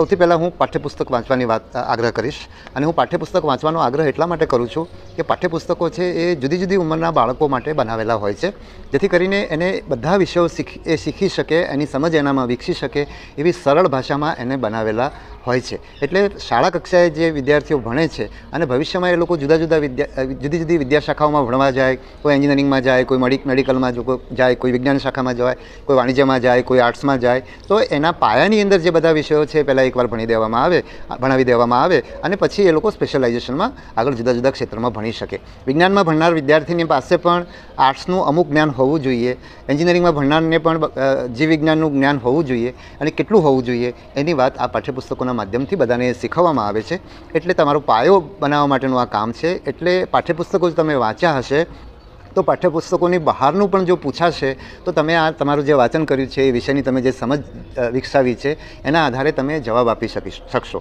સૌથી પહેલાં હું પાઠ્યપુસ્તક વાંચવાની વાત આગ્રહ કરીશ અને હું પાઠ્યપુસ્તક વાંચવાનો આગ્રહ એટલા માટે કરું છું કે પાઠ્યપુસ્તકો છે એ જુદી જુદી ઉંમરના બાળકો માટે બનાવેલા હોય છે જેથી કરીને એને બધા વિષયો શીખી એ શીખી શકે એની સમજ એનામાં વિકસી શકે એવી સરળ ભાષામાં એને બનાવેલા હોય છે એટલે શાળા કક્ષાએ જે વિદ્યાર્થીઓ ભણે છે અને ભવિષ્યમાં એ લોકો જુદા જુદા વિદ્યા જુદી જુદી વિદ્યાશાખાઓમાં ભણવા જાય કોઈ એન્જિનિયરિંગમાં જાય કોઈ મડી મેડિકલમાં જો જાય કોઈ વિજ્ઞાન શાખામાં જાય કોઈ વાણિજ્યમાં જાય કોઈ આર્ટ્સમાં જાય તો એના પાયાની અંદર જે બધા વિષયો છે પહેલાં એકવાર ભણી દેવામાં આવે ભણાવી દેવામાં આવે અને પછી એ લોકો સ્પેશિયલાઇઝેશનમાં આગળ જુદા જુદા ક્ષેત્રમાં ભણી શકે વિજ્ઞાનમાં ભણનાર વિદ્યાર્થીની પાસે પણ આર્ટ્સનું અમુક જ્ઞાન હોવું જોઈએ એન્જિનિયરિંગમાં ભણનારને પણ જીવ વિજ્ઞાનનું જ્ઞાન હોવું જોઈએ અને કેટલું હોવું જોઈએ એની વાત આ પાઠ્યપુસ્તકોના પુસ્તકોના માધ્યમથી બધાને શીખવવામાં આવે છે એટલે તમારો પાયો બનાવવા માટેનું આ કામ છે એટલે પાઠ્યપુસ્તકો જો તમે વાંચ્યા હશે તો પાઠ્યપુસ્તકોની બહારનું પણ જો પૂછાશે તો તમે આ તમારું જે વાંચન કર્યું છે એ વિષયની તમે જે સમજ વિકસાવી છે એના આધારે તમે જવાબ આપી શકી શકશો